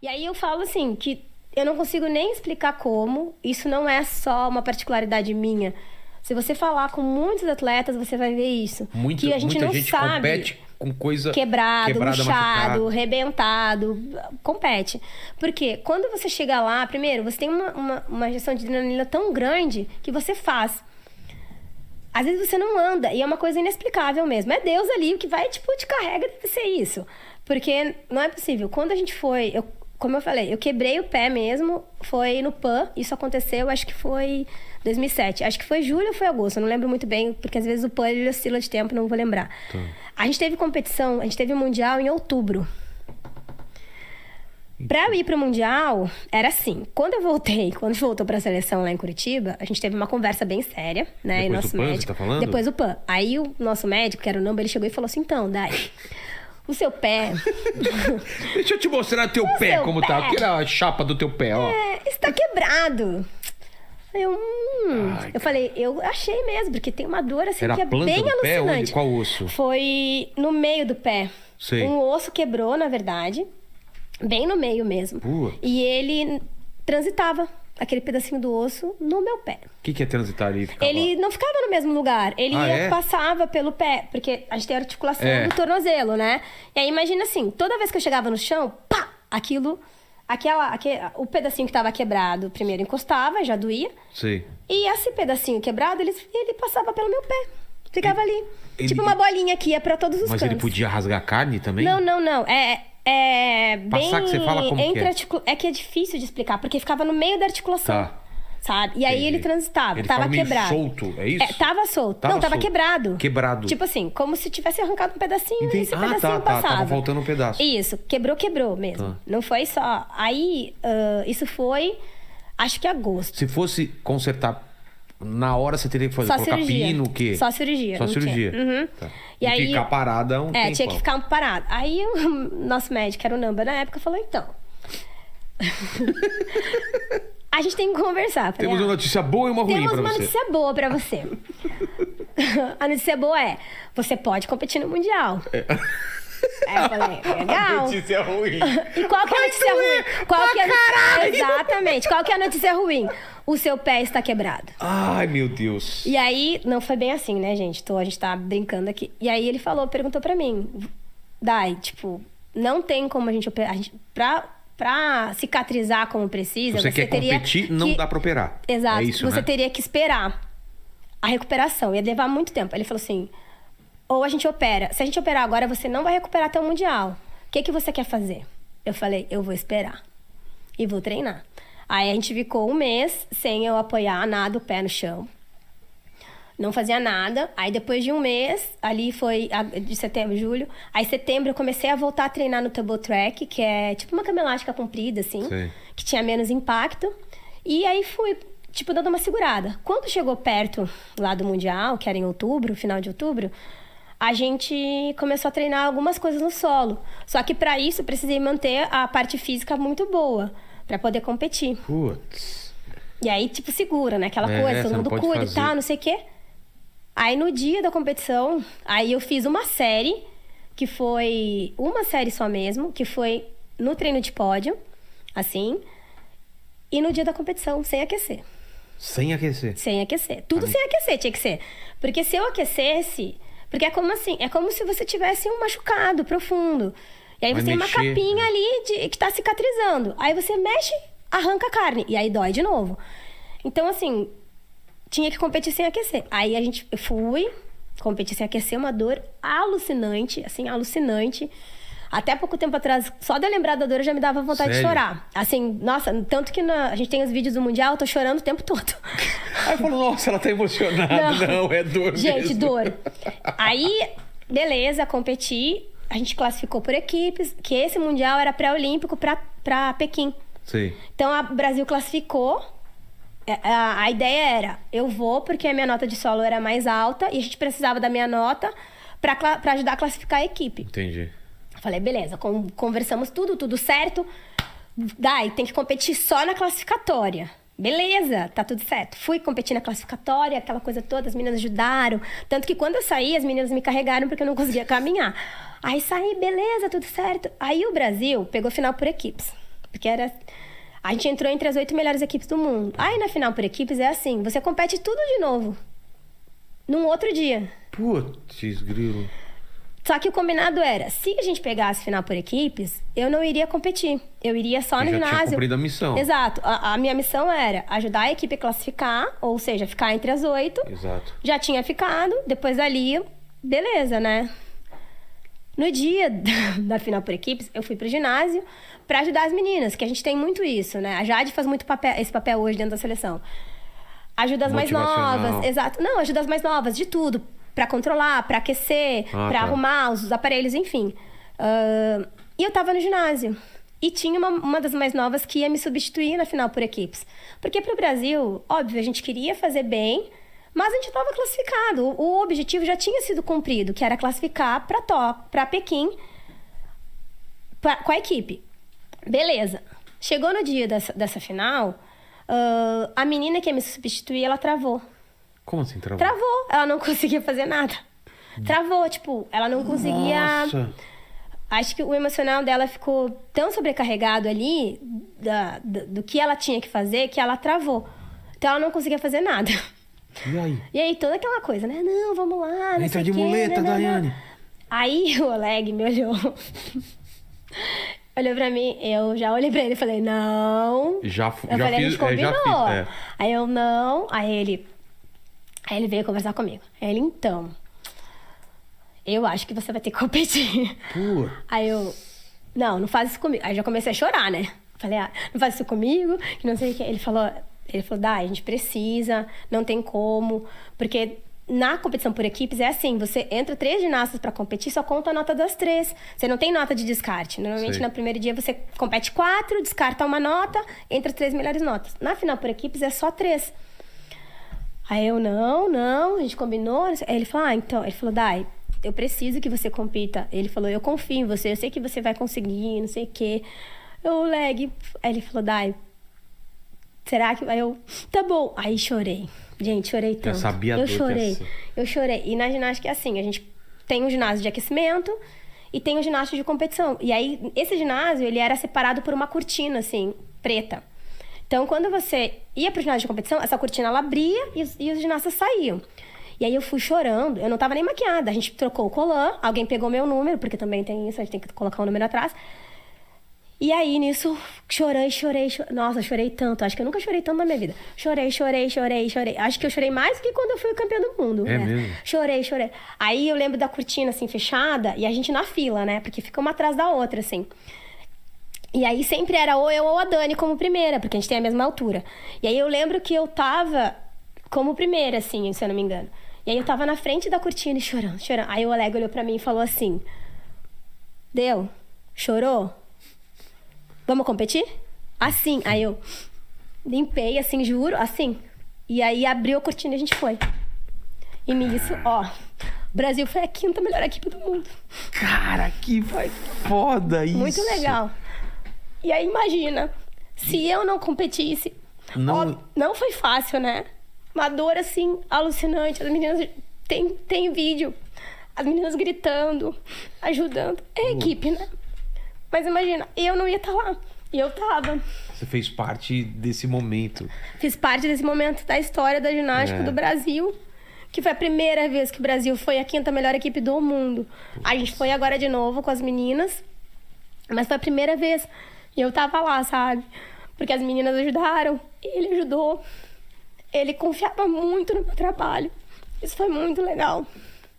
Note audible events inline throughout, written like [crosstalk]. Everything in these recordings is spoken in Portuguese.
E aí eu falo assim, que eu não consigo nem explicar como, isso não é só uma particularidade minha. Se você falar com muitos atletas, você vai ver isso. Muito, que a gente não gente sabe. Compete com coisa quebrado, quebrada, rebentado, compete. Porque quando você chega lá, primeiro, você tem uma, uma, uma gestão de adrenalina tão grande que você faz. Às vezes você não anda, e é uma coisa inexplicável mesmo. É Deus ali, o que vai, tipo, te carrega, deve ser isso. Porque não é possível. Quando a gente foi, eu como eu falei, eu quebrei o pé mesmo, foi no PAN, isso aconteceu, acho que foi 2007, acho que foi julho ou foi agosto, eu não lembro muito bem, porque às vezes o PAN ele oscila de tempo, não vou lembrar. Tá. A gente teve competição, a gente teve o Mundial em outubro. Pra eu ir pro Mundial, era assim. Quando eu voltei, [laughs] quando voltou pra seleção lá em Curitiba, a gente teve uma conversa bem séria, né? Depois e nosso o PAN, médico. Tá falando? Depois o PAN. Aí o nosso médico, que era o Namba, ele chegou e falou assim: então, Dai, o seu pé. [laughs] Deixa eu te mostrar teu o pé, como tá. pé. tá. era a chapa do teu pé, ó. É, está quebrado. Eu, hum, Ai, eu falei, eu achei mesmo, porque tem uma dor assim Era que é bem do Pé? Qual osso? Foi no meio do pé. Sei. Um osso quebrou, na verdade. Bem no meio mesmo. E ele transitava aquele pedacinho do osso no meu pé. O que, que é transitar ali? Ele não ficava no mesmo lugar. Ele ah, ia, é? passava pelo pé, porque a gente tem a articulação é. do tornozelo, né? E aí imagina assim, toda vez que eu chegava no chão, pá, aquilo, aquela, aquele, o pedacinho que estava quebrado primeiro encostava, já doía. Sim. E esse pedacinho quebrado, ele, ele passava pelo meu pé. Ficava ele, ali. Ele... Tipo uma bolinha que ia para todos os Mas cantos. Mas ele podia rasgar a carne também? Não, não, não. É, é é bem. Passar que você fala como é. entre é? Articula... é que é difícil de explicar, porque ficava no meio da articulação. Tá. Sabe? E aí ele transitava, ele tava quebrado. solto, é, é isso? É, tava solto. Tava não, tava solto. quebrado. Quebrado. Tipo assim, como se tivesse arrancado um pedacinho Entendi. e esse ah, tá, pedacinho tá, passava. Tá, tava voltando um pedaço. Isso, quebrou, quebrou mesmo. Tá. Não foi só. Aí, uh, isso foi, acho que agosto. Se fosse consertar na hora você teria que fazer, Só colocar pino, o quê? Só cirurgia. Só cirurgia. Uhum. Tá. E, e aí, ficar parada um É, tinha que ficar parada Aí o [laughs] nosso médico, era o Namba na época, falou, então... [laughs] a gente tem que conversar. Falei, Temos uma ah, notícia boa e uma ruim Temos uma você. notícia boa pra você. [laughs] a notícia boa é, você pode competir no Mundial. É. Aí eu falei, legal. A notícia ruim. E qual que é a notícia ruim? Qual ah, que é a... Exatamente. Qual que é a notícia ruim? o seu pé está quebrado. Ai, meu Deus. E aí, não foi bem assim, né, gente? Tô, a gente tá brincando aqui. E aí ele falou, perguntou para mim, Dai, tipo, não tem como a gente operar. A gente, pra, pra cicatrizar como precisa, você, você quer competir, não dá pra operar. Exato. É isso, você né? teria que esperar a recuperação. Ia levar muito tempo. Ele falou assim: ou a gente opera. Se a gente operar agora, você não vai recuperar até o Mundial. O que, que você quer fazer? Eu falei: eu vou esperar. E vou treinar. Aí a gente ficou um mês sem eu apoiar nada o pé no chão. Não fazia nada. Aí depois de um mês, ali foi de setembro, julho. Aí setembro eu comecei a voltar a treinar no Double Track, que é tipo uma cama comprida, assim, Sim. que tinha menos impacto. E aí fui, tipo, dando uma segurada. Quando chegou perto lá do Mundial, que era em outubro, final de outubro, a gente começou a treinar algumas coisas no solo. Só que para isso precisei manter a parte física muito boa para poder competir. Putz. E aí, tipo, segura, né? Aquela é, né? coisa, todo mundo cuida fazer. e tal, não sei o quê. Aí no dia da competição, aí eu fiz uma série, que foi uma série só mesmo, que foi no treino de pódio, assim, e no dia da competição, sem aquecer. Sem aquecer? Sem aquecer. Tudo sem aquecer tinha que ser. Porque se eu aquecesse. Porque é como assim, é como se você tivesse um machucado profundo. E aí Vai você mexer. tem uma capinha é. ali de, que tá cicatrizando. Aí você mexe, arranca a carne. E aí dói de novo. Então, assim, tinha que competir sem aquecer. Aí a gente eu fui, competir sem aquecer, uma dor alucinante, assim, alucinante. Até pouco tempo atrás, só de lembrada lembrar da dor, eu já me dava vontade Sério? de chorar. Assim, nossa, tanto que na, a gente tem os vídeos do Mundial, eu tô chorando o tempo todo. [laughs] Aí eu falo, nossa, ela tá emocionada. Não, Não é dor Gente, mesmo. dor. Aí, beleza, competi a gente classificou por equipes, que esse mundial era pré-olímpico para Pequim. Sim. Então o Brasil classificou. É, a, a, ideia era, eu vou porque a minha nota de solo era mais alta e a gente precisava da minha nota para ajudar a classificar a equipe. Entendi. Falei, beleza, com, conversamos tudo, tudo certo. Dai, tem que competir só na classificatória. Beleza, tá tudo certo. Fui competir na classificatória, aquela coisa toda, as meninas ajudaram. Tanto que quando eu saí, as meninas me carregaram porque eu não conseguia caminhar. Aí saí, beleza, tudo certo. Aí o Brasil pegou final por equipes. Porque era. A gente entrou entre as oito melhores equipes do mundo. Aí na final por equipes é assim: você compete tudo de novo. Num outro dia. Putz, grilo. Só que o combinado era, se a gente pegasse final por equipes, eu não iria competir. Eu iria só no ginásio. já ginásio. Tinha cumprido a missão. Exato. A, a, minha missão era ajudar a equipe a classificar, ou seja, ficar entre as oito. Exato. Já tinha ficado, depois dali, beleza, né? No dia [laughs] da final por equipes, eu fui para o ginásio para ajudar as meninas, que a gente tem muito isso, né? A Jade faz muito papel, esse papel hoje dentro da seleção. Ajuda as mais novas, exato. Não, ajuda as mais novas de tudo, para controlar, para aquecer, ah, para tá. arrumar os aparelhos, enfim. Uh, e eu estava no ginásio. E tinha uma, uma das mais novas que ia me substituir na final por equipes. Porque para o Brasil, óbvio, a gente queria fazer bem, mas a gente estava classificado. O objetivo já tinha sido cumprido, que era classificar para top, para Pequim, pra, com a equipe. Beleza. Chegou no dia dessa, dessa final, uh, a menina que ia me substituir, ela travou. Como assim travou? Travou. Ela não [laughs] conseguia fazer nada. Travou, tipo, ela não conseguia. Nossa. Acho que o emocional dela ficou tão sobrecarregado ali da, do, do que ela tinha que fazer que ela travou. Então ela não conseguia fazer nada. [laughs] E aí? E aí, toda aquela coisa, né? Não, vamos lá. Não Entra de quê, muleta, né, Daiane. Aí [laughs] o Oleg me olhou. olhou pra mim, eu já olhei pra ele e falei, não. Já, eu já falei, é, fiz, combinou. já fiz, é. Aí eu, não. Aí ele. Aí ele veio conversar comigo. Aí ele, então. Eu acho que você vai ter que competir. Pua. Aí eu. Não, não faz isso comigo. Aí já comecei a chorar, né? Falei, ah, não faz isso comigo, que não sei o que. Ele falou, ele falou: dai a gente precisa, não tem como, porque na competição por equipes é assim: você entra três ginastas para competir, só conta a nota das três. Você não tem nota de descarte. Normalmente, no primeiro dia, você compete quatro, descarta uma nota, entra as três melhores notas. Na final por equipes é só três. Aí eu, não, não, a gente combinou. Aí ele falou: ah, então. Ele falou: Dai, eu preciso que você compita. Ele falou: eu confio em você, eu sei que você vai conseguir, não sei o quê. Eu, leg. Aí ele falou: Dai, será que vai? Eu, tá bom. Aí chorei. Gente, chorei tanto. Eu sabia Eu chorei. Assim. Eu chorei. E na ginástica é assim, a gente tem um ginásio de aquecimento e tem um ginásio de competição. E aí esse ginásio, ele era separado por uma cortina assim, preta. Então, quando você ia pro ginásio de competição, essa cortina ela abria e os, e os ginastas saíam. E aí eu fui chorando, eu não tava nem maquiada. A gente trocou o colã, alguém pegou meu número, porque também tem isso, a gente tem que colocar o um número atrás. E aí, nisso, chorei, chorei, chorei. Nossa, chorei tanto. Acho que eu nunca chorei tanto na minha vida. Chorei, chorei, chorei, chorei. Acho que eu chorei mais que quando eu fui campeã do mundo. É, mesmo? Chorei, chorei. Aí eu lembro da cortina, assim, fechada. E a gente na fila, né? Porque fica uma atrás da outra, assim. E aí sempre era ou eu ou a Dani como primeira, porque a gente tem a mesma altura. E aí eu lembro que eu tava como primeira, assim, se eu não me engano. E aí eu tava na frente da cortina e chorando, chorando. Aí o Oleg olhou pra mim e falou assim... Deu? Chorou? vamos competir? Assim. Aí eu limpei, assim, juro, assim. E aí abriu a cortina e a gente foi. E nisso, ó, Brasil foi a quinta melhor equipe do mundo. Cara, que foda isso. Muito legal. E aí imagina, se eu não competisse, não, ó, não foi fácil, né? Uma dor assim alucinante, as meninas tem tem vídeo, as meninas gritando, ajudando. É equipe, né? Mas imagina, eu não ia estar tá lá. E eu tava. Você fez parte desse momento. Fiz parte desse momento da história da ginástica é. do Brasil. Que foi a primeira vez que o Brasil foi a quinta melhor equipe do mundo. Poxa. A gente foi agora de novo com as meninas. Mas foi a primeira vez. E eu tava lá, sabe? Porque as meninas ajudaram. Ele ajudou. Ele confiava muito no meu trabalho. Isso foi muito legal.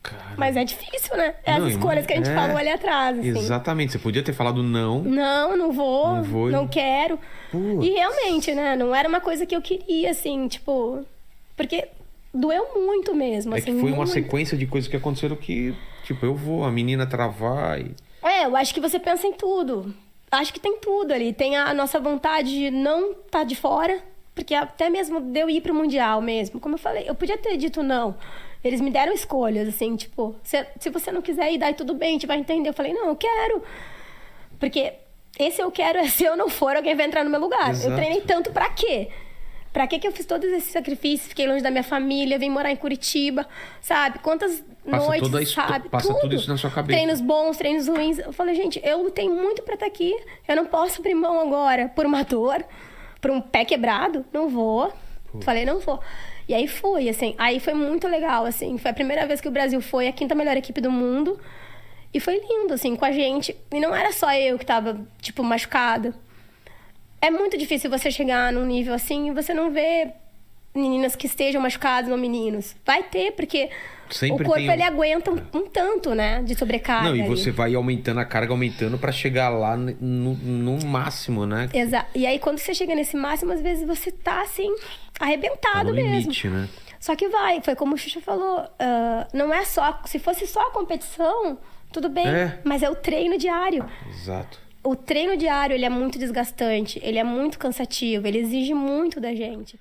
Cara... Mas é difícil, né? É não, as escolhas que a gente é... falou ali atrás. Assim. Exatamente. Você podia ter falado não. Não, não vou. Não, vou, não quero. Putz. E realmente, né? Não era uma coisa que eu queria, assim, tipo. Porque doeu muito mesmo. É assim, que foi muito. uma sequência de coisas que aconteceram que, tipo, eu vou, a menina travar. E... É, eu acho que você pensa em tudo. Acho que tem tudo ali. Tem a nossa vontade de não estar tá de fora. Porque até mesmo deu de ir pro Mundial mesmo. Como eu falei, eu podia ter dito não. Eles me deram escolhas, assim, tipo, se, se você não quiser ir, daí tudo bem, a gente vai entender. Eu falei, não, eu quero. Porque esse eu quero é [laughs] se eu não for, alguém vai entrar no meu lugar. Exato. Eu treinei tanto para quê? Pra que que eu fiz todos esses sacrifícios? Fiquei longe da minha família, vim morar em Curitiba, sabe? Quantas passa noites, toda sabe? Passa tudo. tudo. isso na sua cabeça. Treinos bons, treinos ruins. Eu falei, gente, eu lutei muito pra estar aqui. Eu não posso abrir mão agora por uma dor, por um pé quebrado. Não vou. Pô. Falei, não vou. E aí fui, assim. Aí foi muito legal, assim. Foi a primeira vez que o Brasil foi a quinta melhor equipe do mundo. E foi lindo, assim, com a gente. E não era só eu que tava, tipo, machucada. É muito difícil você chegar num nível assim e você não ver meninas que estejam machucadas ou meninos. Vai ter, porque Sempre o corpo um... ele aguenta um, um, tanto, né? De sobrecarga. Não, e você vai aumentando a carga, aumentando para chegar lá no, no, máximo, né? Exato. E aí, quando você chega nesse máximo, às vezes você tá assim, arrebentado tá mesmo. Limite, né? Só que vai, foi como o Xuxa falou, uh, não é só. Se fosse só a competição, tudo bem, é. mas é o treino diário. Exato. O treino diário ele é muito desgastante, ele é muito cansativo, ele exige muito da gente.